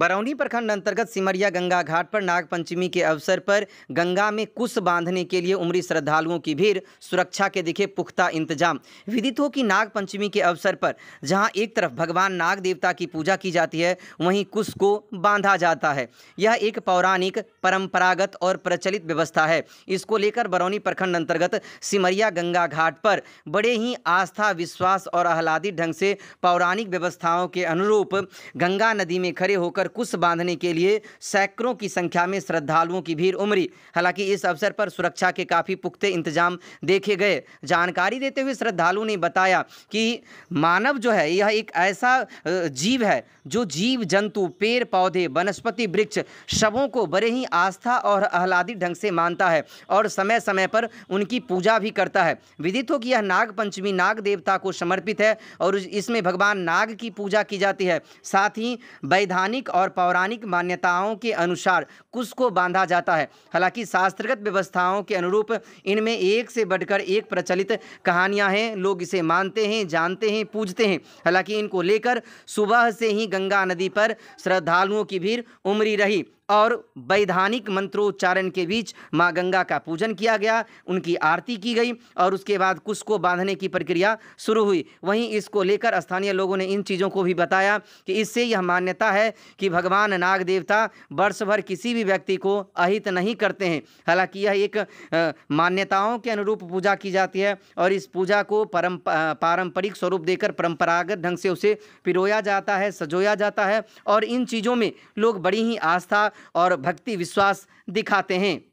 बरौनी प्रखंड अंतर्गत सिमरिया गंगा घाट पर नागपंचमी के अवसर पर गंगा में कुश बांधने के लिए उमरी श्रद्धालुओं की भीड़ सुरक्षा के दिखे पुख्ता इंतजाम विदित हो कि नागपंचमी के अवसर पर जहां एक तरफ भगवान नाग देवता की पूजा की जाती है वहीं कुश को बांधा जाता है यह एक पौराणिक परंपरागत और प्रचलित व्यवस्था है इसको लेकर बरौनी प्रखंड अंतर्गत सिमरिया गंगा घाट पर बड़े ही आस्था विश्वास और आह्लादित ढंग से पौराणिक व्यवस्थाओं के अनुरूप गंगा नदी में खड़े होकर होकर कुश बांधने के लिए सैकड़ों की संख्या में श्रद्धालुओं की भीड़ उमड़ी हालांकि इस अवसर पर सुरक्षा के काफ़ी पुख्ते इंतजाम देखे गए जानकारी देते हुए श्रद्धालु ने बताया कि मानव जो है यह एक ऐसा जीव है जो जीव जंतु पेड़ पौधे वनस्पति वृक्ष शवों को बड़े ही आस्था और आह्लादित ढंग से मानता है और समय समय पर उनकी पूजा भी करता है विदित हो कि यह नागपंचमी नाग देवता को समर्पित है और इसमें भगवान नाग की पूजा की जाती है साथ ही वैधानिक और पौराणिक मान्यताओं के अनुसार कुश को बांधा जाता है हालांकि शास्त्रगत व्यवस्थाओं के अनुरूप इनमें एक से बढ़कर एक प्रचलित कहानियां हैं लोग इसे मानते हैं जानते हैं पूजते हैं हालांकि इनको लेकर सुबह से ही गंगा नदी पर श्रद्धालुओं की भीड़ उमरी रही और वैधानिक मंत्रोच्चारण के बीच माँ गंगा का पूजन किया गया उनकी आरती की गई और उसके बाद कुश को बांधने की प्रक्रिया शुरू हुई वहीं इसको लेकर स्थानीय लोगों ने इन चीज़ों को भी बताया कि इससे यह मान्यता है कि भगवान नाग देवता वर्ष भर किसी भी व्यक्ति को अहित नहीं करते हैं हालांकि यह एक मान्यताओं के अनुरूप पूजा की जाती है और इस पूजा को परम पारंपरिक स्वरूप देकर परंपरागत ढंग से उसे पिरोया जाता है सजोया जाता है और इन चीज़ों में लोग बड़ी ही आस्था और भक्ति विश्वास दिखाते हैं